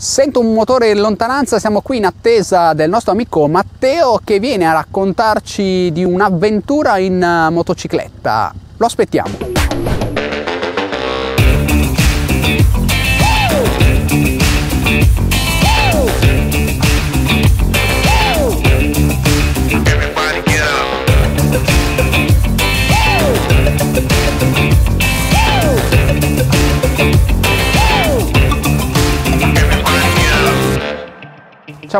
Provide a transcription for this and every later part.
Sento un motore in lontananza, siamo qui in attesa del nostro amico Matteo che viene a raccontarci di un'avventura in eh, motocicletta. Lo aspettiamo.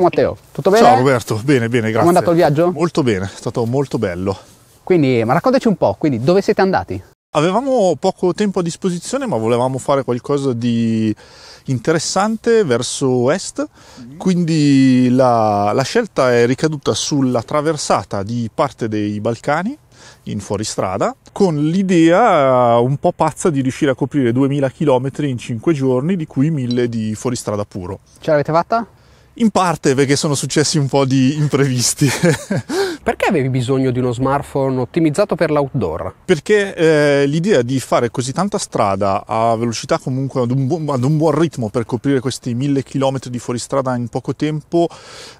Ciao Matteo, tutto bene? Ciao Roberto, bene, bene, grazie. Come è andato il viaggio? Molto bene, è stato molto bello. Quindi, ma raccontaci un po', quindi dove siete andati? Avevamo poco tempo a disposizione, ma volevamo fare qualcosa di interessante verso est, mm-hmm. quindi la, la scelta è ricaduta sulla traversata di parte dei Balcani in fuoristrada, con l'idea eh, un po' pazza di riuscire a coprire 2000 km in 5 giorni, di cui 1000 di fuoristrada puro. Ce l'avete fatta? In parte perché sono successi un po' di imprevisti. Perché avevi bisogno di uno smartphone ottimizzato per l'outdoor? Perché eh, l'idea di fare così tanta strada a velocità comunque ad un, bu- ad un buon ritmo per coprire questi mille chilometri di fuoristrada in poco tempo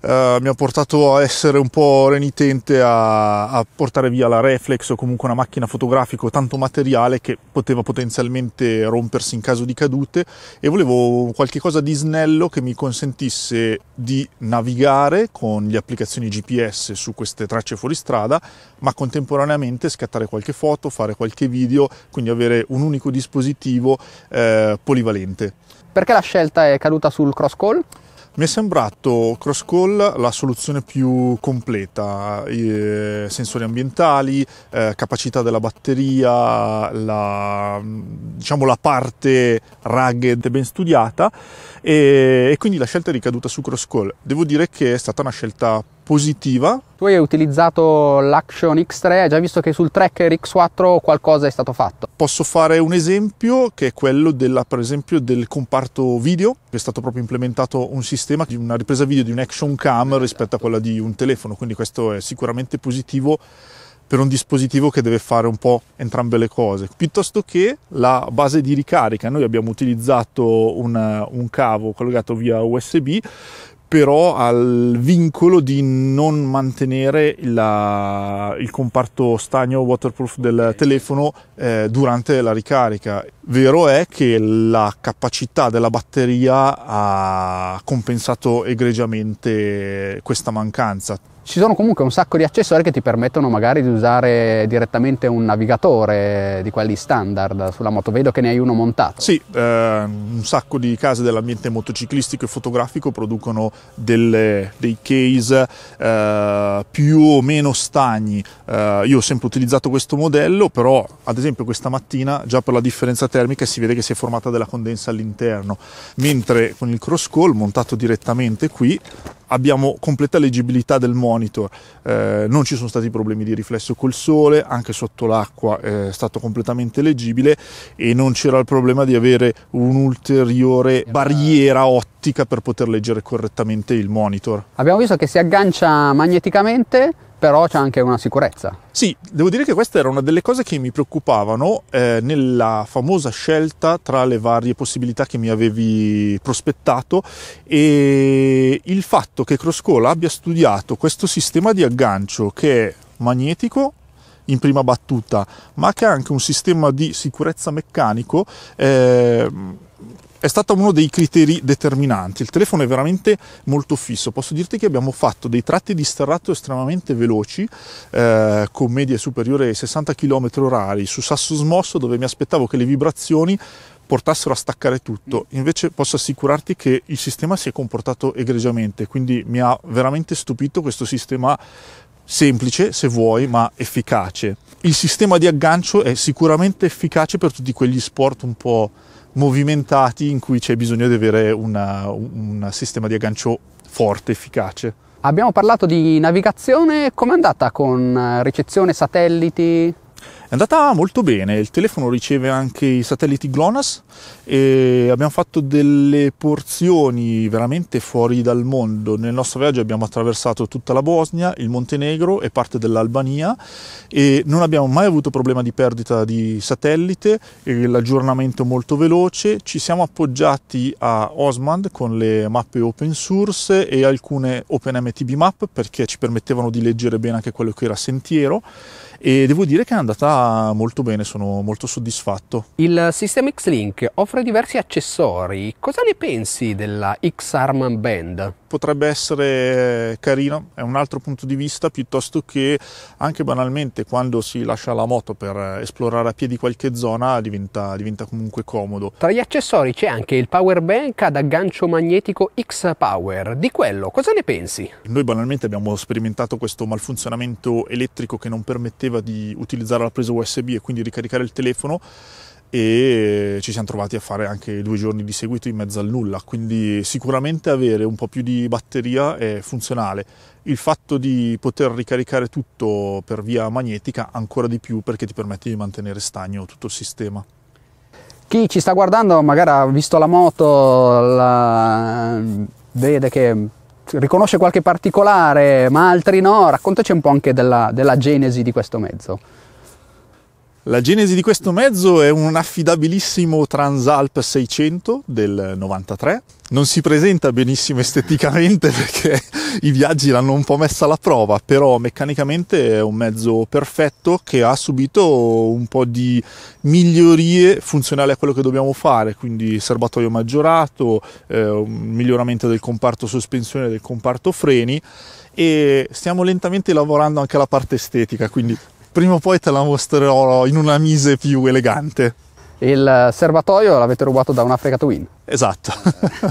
eh, mi ha portato a essere un po' renitente a, a portare via la reflex o comunque una macchina fotografica o tanto materiale che poteva potenzialmente rompersi in caso di cadute e volevo qualcosa di snello che mi consentisse di navigare con le applicazioni GPS su queste tracce fuoristrada, ma contemporaneamente scattare qualche foto, fare qualche video, quindi avere un unico dispositivo eh, polivalente. Perché la scelta è caduta sul cross call? Mi è sembrato cross call la soluzione più completa, eh, sensori ambientali, eh, capacità della batteria, la, diciamo, la parte rugged ben studiata e, e, quindi la scelta è ricaduta su cross call. Devo dire che è stata una scelta positiva. Tu hai utilizzato l'Action X3, hai già visto che sul Tracker X4 qualcosa è stato fatto. Posso fare un esempio che è quello della, per esempio del comparto video, che è stato proprio implementato un sistema di una ripresa video di un action cam esatto. rispetto a quella di un telefono, quindi questo è sicuramente positivo per un dispositivo che deve fare un po' entrambe le cose, piuttosto che la base di ricarica. Noi abbiamo utilizzato un, un cavo collegato via USB però al vincolo di non mantenere la, il comparto stagno waterproof del telefono eh, durante la ricarica Vero è che la capacità della batteria ha compensato egregiamente questa mancanza. Ci sono comunque un sacco di accessori che ti permettono magari di usare direttamente un navigatore di quelli standard sulla moto. Vedo che ne hai uno montato. Sì, eh, un sacco di case dell'ambiente motociclistico e fotografico producono delle, dei case eh, più o meno stagni. Eh, io ho sempre utilizzato questo modello, però ad esempio questa mattina, già per la differenza tecnica, termica e si vede che si è formata della condensa all'interno, mentre con il cross call montato direttamente qui abbiamo completa leggibilità del monitor, eh, non ci sono stati problemi di riflesso col sole, anche sotto l'acqua eh, è stato completamente leggibile e non c'era il problema di avere un'ulteriore barriera ottica per poter leggere correttamente il monitor. Abbiamo visto che si aggancia magneticamente però c'è anche una sicurezza. Sì, devo dire che questa era una delle cose che mi preoccupavano eh, nella famosa scelta tra le varie possibilità che mi avevi prospettato e il fatto che Croscola abbia studiato questo sistema di aggancio che è magnetico in prima battuta, ma che è anche un sistema di sicurezza meccanico. Eh, è stato uno dei criteri determinanti. Il telefono è veramente molto fisso. Posso dirti che abbiamo fatto dei tratti di sterrato estremamente veloci, eh, con medie superiori ai 60 km orari, su sasso smosso dove mi aspettavo che le vibrazioni portassero a staccare tutto. Mm. Invece posso assicurarti che il sistema si è comportato egregiamente, quindi mi ha veramente stupito questo sistema semplice se vuoi ma efficace. Il sistema di aggancio è sicuramente efficace per tutti quegli sport un po' movimentati in cui c'è bisogno di avere una, un sistema di aggancio forte, efficace. Abbiamo parlato di navigazione, com'è andata con eh, ricezione satelliti? È andata molto bene, il telefono riceve anche i satelliti GLONASS e abbiamo fatto delle porzioni veramente fuori dal mondo. Nel nostro viaggio abbiamo attraversato tutta la Bosnia, il Montenegro e parte dell'Albania e non abbiamo mai avuto problema di perdita di satellite, l'aggiornamento molto veloce, ci siamo appoggiati a Osmand con le mappe open source e alcune OpenMTB map perché ci permettevano di leggere bene anche quello che era sentiero e devo dire che è andata molto bene, sono molto soddisfatto. Il sistema X-Link offre diversi accessori, cosa ne pensi della X-Arm Band? Potrebbe essere carino, è un altro punto di vista piuttosto che anche banalmente quando si lascia la moto per esplorare a piedi qualche zona diventa, diventa comunque comodo. Tra gli accessori c'è anche il power bank ad aggancio magnetico X-Power, di quello cosa ne pensi? Noi banalmente abbiamo sperimentato questo malfunzionamento elettrico che non permetteva permetteva di utilizzare la presa USB e quindi ricaricare il telefono e ci siamo trovati a fare anche due giorni di seguito in mezzo al nulla quindi sicuramente avere un po' più di batteria è funzionale il fatto di poter ricaricare tutto per via magnetica ancora di più perché ti permette di mantenere stagno tutto il sistema chi ci sta guardando magari ha visto la moto la... vede che riconosce qualche particolare, ma altri no. Raccontaci un po' anche della, della genesi di questo mezzo. La genesi di questo mezzo è un affidabilissimo Transalp 600 del 93. Non si presenta benissimo esteticamente perché i viaggi l'hanno un po' messa alla prova, però meccanicamente è un mezzo perfetto che ha subito un po' di migliorie funzionali a quello che dobbiamo fare, quindi serbatoio maggiorato, eh, un miglioramento del comparto sospensione e del comparto freni e stiamo lentamente lavorando anche alla parte estetica, quindi prima o poi te la mostrerò in una mise più elegante. Il serbatoio l'avete rubato da un Africa Twin. Esatto.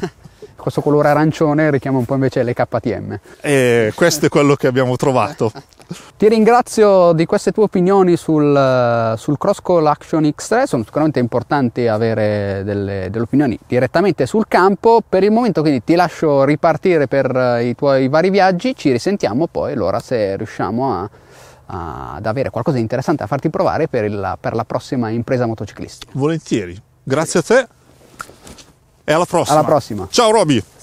Questo colore arancione richiama un po' invece le KTM. E questo è quello che abbiamo trovato. Ti ringrazio di queste tue opinioni sul, sul Cross Call Action X3, sono sicuramente importanti avere delle, delle, opinioni direttamente sul campo, per il momento quindi ti lascio ripartire per eh, i tuoi vari viaggi, ci risentiamo poi allora se riusciamo a ad avere qualcosa di interessante a farti provare per, il, per la prossima impresa motociclistica. Volentieri, grazie a te e alla prossima. Alla prossima. Ciao Roby!